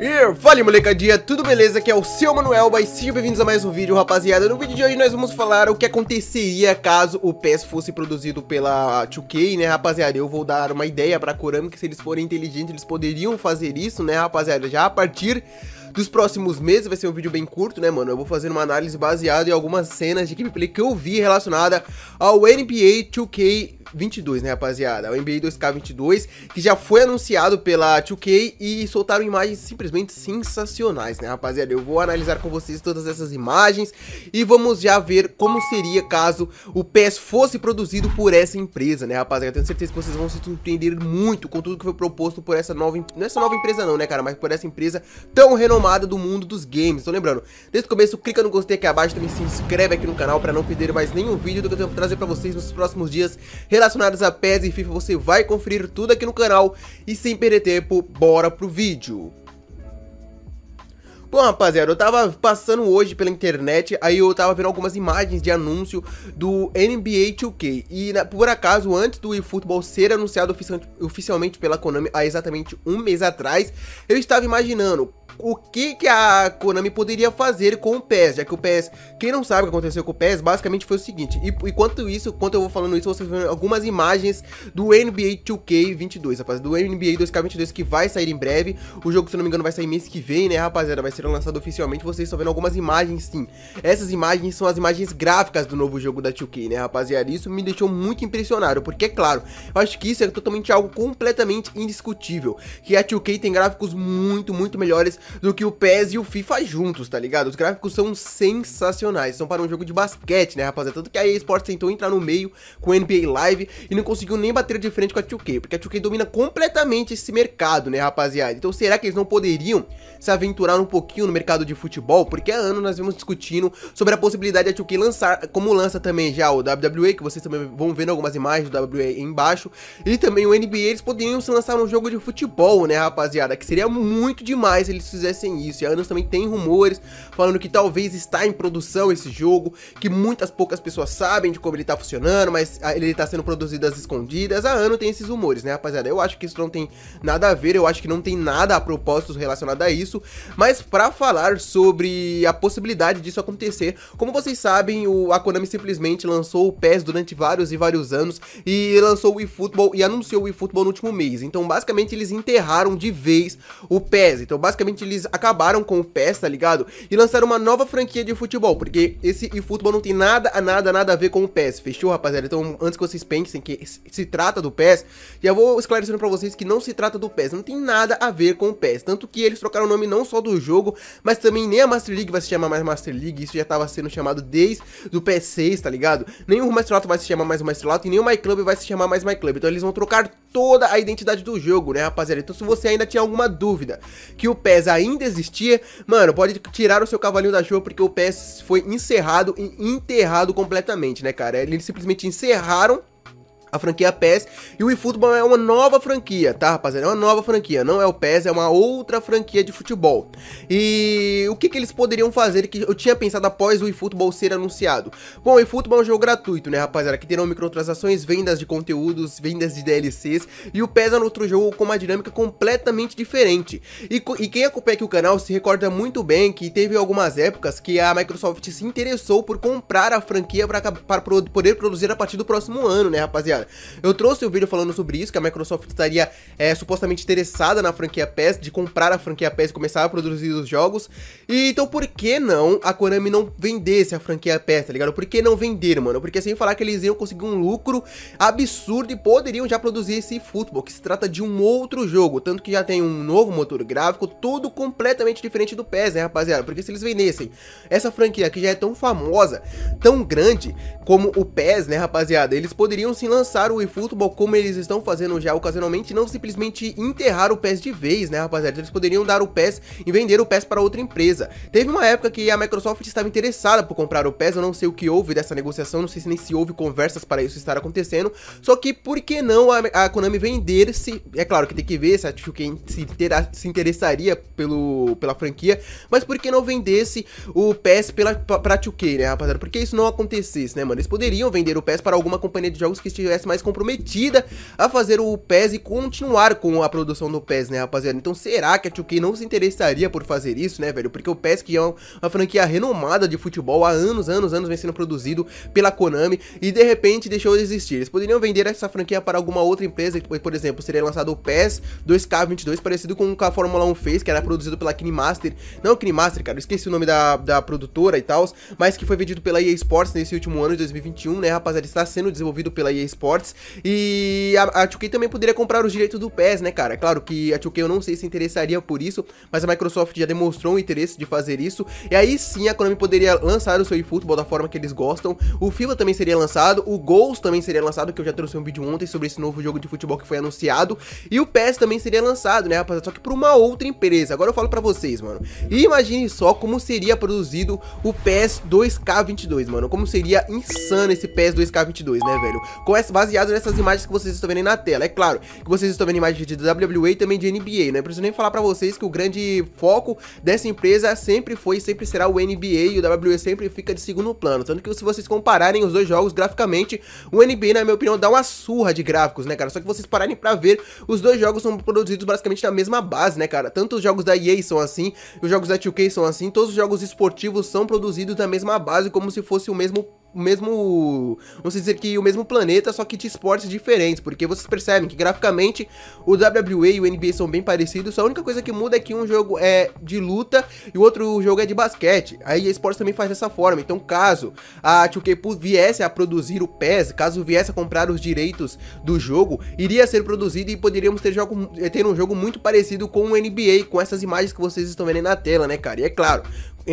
E fala molecadinha, tudo beleza? Aqui é o seu Manuel, mas sejam bem-vindos a mais um vídeo, rapaziada. No vídeo de hoje nós vamos falar o que aconteceria caso o PES fosse produzido pela 2K, né, rapaziada? Eu vou dar uma ideia pra Konami que se eles forem inteligentes eles poderiam fazer isso, né, rapaziada? Já a partir dos próximos meses, vai ser um vídeo bem curto, né, mano? Eu vou fazer uma análise baseada em algumas cenas de gameplay que eu vi relacionada ao NBA 2K 22, né, rapaziada? O NBA 2K22, que já foi anunciado pela 2K e soltaram imagens simplesmente sensacionais, né, rapaziada? Eu vou analisar com vocês todas essas imagens e vamos já ver como seria caso o PES fosse produzido por essa empresa, né, rapaziada? Eu tenho certeza que vocês vão se surpreender muito com tudo que foi proposto por essa nova, não é essa nova empresa não, né, cara, mas por essa empresa tão renomada do mundo dos games. Então lembrando, desde o começo, clica no gostei aqui abaixo, também se inscreve aqui no canal para não perder mais nenhum vídeo do que eu tenho pra trazer para vocês nos próximos dias relacionados a PES e FIFA. Você vai conferir tudo aqui no canal e sem perder tempo, bora pro vídeo. Bom, rapaziada, eu tava passando hoje pela internet, aí eu tava vendo algumas imagens de anúncio do NBA 2K. E na, por acaso, antes do eFootball ser anunciado oficialmente pela Konami há exatamente um mês atrás, eu estava imaginando o que, que a Konami poderia fazer com o PES, já que o PES, quem não sabe o que aconteceu com o PES, basicamente foi o seguinte, e enquanto isso, enquanto eu vou falando isso, vocês vão algumas imagens do NBA 2K22, rapaz, do NBA 2K22 que vai sair em breve, o jogo, se não me engano, vai sair mês que vem, né, rapaziada, vai ser lançado oficialmente, vocês estão vendo algumas imagens, sim, essas imagens são as imagens gráficas do novo jogo da 2K, né, rapaziada, isso me deixou muito impressionado, porque, é claro, eu acho que isso é totalmente algo completamente indiscutível, que a 2K tem gráficos muito, muito melhores do que o PES e o FIFA juntos, tá ligado? Os gráficos são sensacionais, são para um jogo de basquete, né, rapaziada? Tanto que a EA Sports tentou entrar no meio com o NBA Live e não conseguiu nem bater de frente com a 2K, porque a 2K domina completamente esse mercado, né, rapaziada? Então será que eles não poderiam se aventurar um pouquinho no mercado de futebol? Porque há anos nós vimos discutindo sobre a possibilidade da 2K lançar, como lança também já o WWE, que vocês também vão vendo algumas imagens do WWE aí embaixo, e também o NBA, eles poderiam se lançar um jogo de futebol, né, rapaziada? Que seria muito demais eles se fizessem isso. E a Anos também tem rumores falando que talvez está em produção esse jogo, que muitas poucas pessoas sabem de como ele está funcionando, mas ah, ele está sendo produzido às escondidas. A Anos tem esses rumores, né, rapaziada? Eu acho que isso não tem nada a ver, eu acho que não tem nada a propósito relacionado a isso, mas para falar sobre a possibilidade disso acontecer, como vocês sabem, o, a Konami simplesmente lançou o PES durante vários e vários anos e lançou o eFootball e anunciou o eFootball no último mês. Então, basicamente, eles enterraram de vez o PES. Então, basicamente, eles acabaram com o PES, tá ligado? E lançaram uma nova franquia de futebol, porque esse eFootball não tem nada, nada, nada a ver com o PES, fechou, rapaziada? Então, antes que vocês pensem que se trata do PES, já vou esclarecendo pra vocês que não se trata do PES, não tem nada a ver com o PES, tanto que eles trocaram o nome não só do jogo, mas também nem a Master League vai se chamar mais Master League, isso já tava sendo chamado desde do PS6, tá ligado? Nenhum Maestrolato vai se chamar mais Maestrolato e nenhum MyClub vai se chamar mais MyClub, então eles vão trocar toda a identidade do jogo, né, rapaziada? Então, se você ainda tinha alguma dúvida que o PES ainda existia, mano, pode tirar o seu cavalinho da chuva porque o PS foi encerrado e enterrado completamente, né, cara? Eles simplesmente encerraram a franquia PES. E o eFootball é uma nova franquia, tá, rapaziada? É uma nova franquia, não é o PES, é uma outra franquia de futebol. E o que, que eles poderiam fazer que eu tinha pensado após o eFootball ser anunciado? Bom, o eFootball é um jogo gratuito, né, rapaziada? Que terão microtransações, vendas de conteúdos, vendas de DLCs. E o PES é um outro jogo com uma dinâmica completamente diferente. E, e quem acompanha aqui o canal se recorda muito bem que teve algumas épocas que a Microsoft se interessou por comprar a franquia para poder produzir a partir do próximo ano, né, rapaziada? cara. Eu trouxe o um vídeo falando sobre isso, que a Microsoft estaria é, supostamente interessada na franquia PES, de comprar a franquia PES e começar a produzir os jogos. E então por que não a Konami não vendesse a franquia PES, tá ligado? Por que não vender, mano? Porque sem falar que eles iam conseguir um lucro absurdo e poderiam já produzir esse futebol, que se trata de um outro jogo, tanto que já tem um novo motor gráfico, todo completamente diferente do PES, né, rapaziada? Porque se eles vendessem essa franquia que já é tão famosa, tão grande como o PES, né, rapaziada, eles poderiam se lançar lançar o eFootball como eles estão fazendo já ocasionalmente, não simplesmente enterrar o PES de vez, né, rapaziada? Eles poderiam dar o PES e vender o PES para outra empresa. Teve uma época que a Microsoft estava interessada por comprar o PES, eu não sei o que houve dessa negociação, não sei se nem se houve conversas para isso estar acontecendo, só que por que não a, a Konami vender-se? É claro que tem que ver se a Chuken se, se interessaria pelo, pela franquia, mas por que não vendesse o PES pela, pra, pra 2K, né, rapaziada? porque isso não acontecesse, né, mano? Eles poderiam vender o PES para alguma companhia de jogos que estivesse mais comprometida a fazer o PES e continuar com a produção do PES, né, rapaziada? Então será que a 2K não se interessaria por fazer isso, né, velho? Porque o PES que é uma franquia renomada de futebol há anos, anos, anos vem sendo produzido pela Konami e de repente deixou de existir. Eles poderiam vender essa franquia para alguma outra empresa, por exemplo, seria lançado o PES 2K22, parecido com o que a Fórmula 1 fez, que era produzido pela Kinemaster, não Kinemaster, cara, esqueci o nome da, da produtora e tal, mas que foi vendido pela EA Sports nesse último ano de 2021, né, rapaziada? Está sendo desenvolvido pela EA Sports e a, a 2K também poderia comprar os direitos do PES, né, cara? É claro que a 2K eu não sei se interessaria por isso, mas a Microsoft já demonstrou um interesse de fazer isso. E aí sim a Konami poderia lançar o seu eFootball da forma que eles gostam. O FIFA também seria lançado, o Goals também seria lançado, que eu já trouxe um vídeo ontem sobre esse novo jogo de futebol que foi anunciado. E o PES também seria lançado, né, rapaziada? Só que por uma outra empresa. Agora eu falo pra vocês, mano. E imagine só como seria produzido o PES 2K22, mano. Como seria insano esse PES 2K22, né, velho? Com essa, baseado nessas imagens que vocês estão vendo aí na tela. É claro que vocês estão vendo imagens de WWE e também de NBA, né? não preciso nem falar pra vocês que o grande foco dessa empresa sempre foi e sempre será o NBA e o WWE sempre fica de segundo plano. Tanto que se vocês compararem os dois jogos graficamente, o NBA, na minha opinião, dá uma surra de gráficos, né, cara? Só que vocês pararem pra ver, os dois jogos são produzidos basicamente na mesma base, né, cara? Tanto os jogos da EA são assim, os jogos da 2K são assim, todos os jogos esportivos são produzidos na mesma base, como se fosse o mesmo o mesmo. Vamos dizer que o mesmo planeta, só que de esportes diferentes. Porque vocês percebem que graficamente o WWE e o NBA são bem parecidos. A única coisa que muda é que um jogo é de luta e o outro jogo é de basquete. Aí a esportes também faz dessa forma. Então, caso a 2K viesse a produzir o PES, caso viesse a comprar os direitos do jogo, iria ser produzido e poderíamos ter, jogo, ter um jogo muito parecido com o NBA, com essas imagens que vocês estão vendo na tela, né, cara? E é claro,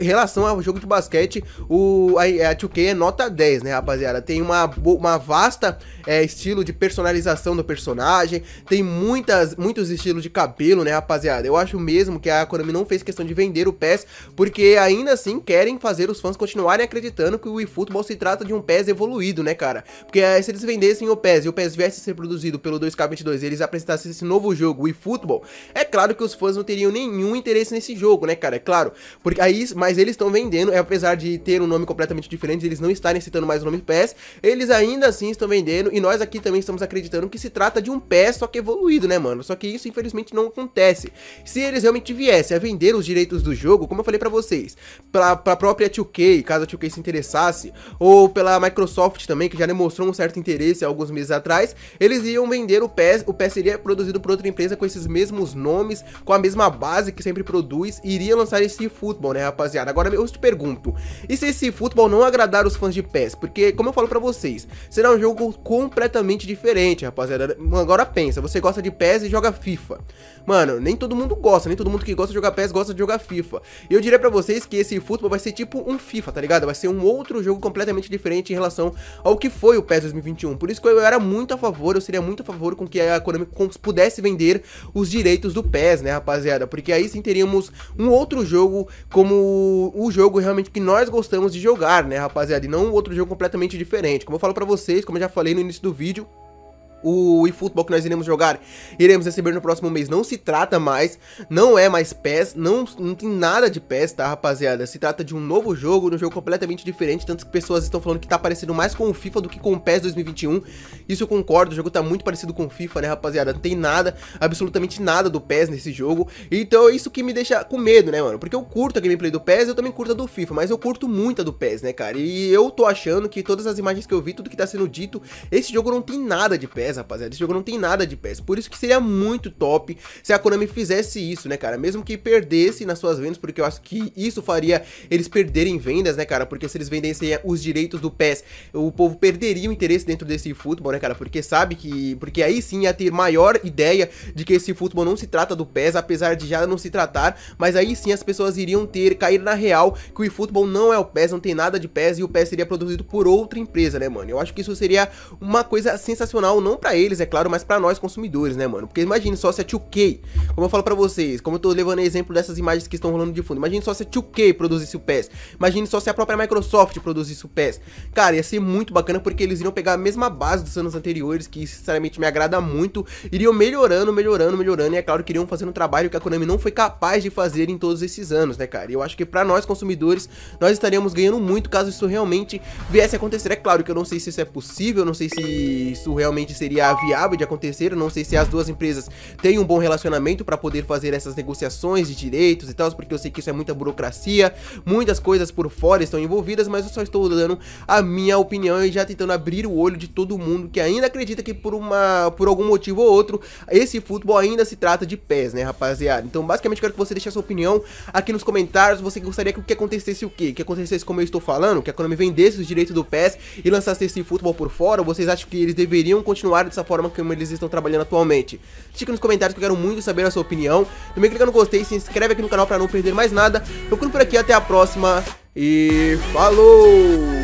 em relação ao jogo de basquete, o, a, a 2K é nota 10, né, rapaziada? Tem uma, uma vasta é, estilo de personalização do personagem, tem muitas, muitos estilos de cabelo, né, rapaziada? Eu acho mesmo que a Konami não fez questão de vender o PES, porque ainda assim querem fazer os fãs continuarem acreditando que o eFootball se trata de um PES evoluído, né, cara? Porque é, se eles vendessem o PES e o PES viesse a ser produzido pelo 2K22 e eles apresentassem esse novo jogo, o eFootball, é claro que os fãs não teriam nenhum interesse nesse jogo, né, cara? É claro, porque aí mas eles estão vendendo, é, apesar de ter um nome completamente diferente, eles não estarem citando mais o nome PES, eles ainda assim estão vendendo, e nós aqui também estamos acreditando que se trata de um PES, só que evoluído, né, mano? Só que isso, infelizmente, não acontece. Se eles realmente viessem a vender os direitos do jogo, como eu falei pra vocês, pra, pra própria 2K, caso a 2K se interessasse, ou pela Microsoft também, que já demonstrou um certo interesse alguns meses atrás, eles iam vender o PES, o PES seria produzido por outra empresa com esses mesmos nomes, com a mesma base que sempre produz, e iria lançar esse futebol, né, rapaz rapaziada. Agora eu te pergunto, e se esse futebol não agradar os fãs de PES? Porque, como eu falo pra vocês, será um jogo completamente diferente, rapaziada. Agora pensa, você gosta de PES e joga FIFA. Mano, nem todo mundo gosta, nem todo mundo que gosta de jogar PES gosta de jogar FIFA. E eu diria pra vocês que esse futebol vai ser tipo um FIFA, tá ligado? Vai ser um outro jogo completamente diferente em relação ao que foi o PES 2021. Por isso que eu era muito a favor, eu seria muito a favor com que a Konami pudesse vender os direitos do PES, né, rapaziada? Porque aí sim teríamos um outro jogo como o, jogo realmente que nós gostamos de jogar, né, rapaziada? E não outro jogo completamente diferente. Como eu falo para vocês, como eu já falei no início do vídeo, o eFootball que nós iremos jogar, iremos receber no próximo mês, não se trata mais, não é mais PES, não, não tem nada de PES, tá, rapaziada? Se trata de um novo jogo, um jogo completamente diferente, tanto que pessoas estão falando que tá parecendo mais com o FIFA do que com o PES 2021, isso eu concordo, o jogo tá muito parecido com o FIFA, né, rapaziada? Não tem nada, absolutamente nada do PES nesse jogo, então é isso que me deixa com medo, né, mano? Porque eu curto a gameplay do PES, eu também curto a do FIFA, mas eu curto muito a do PES, né, cara? E eu tô achando que todas as imagens que eu vi, tudo que tá sendo dito, esse jogo não tem nada de PES, pés, rapaziada. Esse jogo não tem nada de pés. Por isso que seria muito top se a Konami fizesse isso, né, cara? Mesmo que perdesse nas suas vendas, porque eu acho que isso faria eles perderem vendas, né, cara? Porque se eles vendessem é, os direitos do PES, o povo perderia o interesse dentro desse futebol, né, cara? Porque sabe que. Porque aí sim ia ter maior ideia de que esse futebol não se trata do PES, apesar de já não se tratar. Mas aí sim as pessoas iriam ter cair na real que o futebol não é o PES, não tem nada de PES e o PES seria produzido por outra empresa, né, mano? Eu acho que isso seria uma coisa sensacional, não para eles, é claro, mas para nós consumidores, né, mano? Porque imagine só se a 2K, como eu falo para vocês, como eu tô levando exemplo dessas imagens que estão rolando de fundo, imagine só se a 2K produzisse o PES, imagine só se a própria Microsoft produzisse o PES. Cara, ia ser muito bacana porque eles iriam pegar a mesma base dos anos anteriores, que sinceramente me agrada muito, iriam melhorando, melhorando, melhorando, e é claro que iriam fazendo um trabalho que a Konami não foi capaz de fazer em todos esses anos, né, cara? E eu acho que para nós consumidores, nós estaríamos ganhando muito caso isso realmente viesse a acontecer. É claro que eu não sei se isso é possível, não sei se isso realmente seria seria viável de acontecer. Eu não sei se as duas empresas têm um bom relacionamento para poder fazer essas negociações de direitos e tal, porque eu sei que isso é muita burocracia, muitas coisas por fora estão envolvidas, mas eu só estou dando a minha opinião e já tentando abrir o olho de todo mundo que ainda acredita que por uma por algum motivo ou outro, esse futebol ainda se trata de pés, né, rapaziada? Então, basicamente quero que você deixe a sua opinião aqui nos comentários, você gostaria que, que acontecesse o quê? Que acontecesse como eu estou falando, que a Konami vendesse os direitos do pés e lançasse esse futebol por fora? Ou vocês acham que eles deveriam continuar dessa forma como eles estão trabalhando atualmente. Fica nos comentários que eu quero muito saber a sua opinião. Também clica no gostei, se inscreve aqui no canal para não perder mais nada. Eu fico por aqui, até a próxima e falou!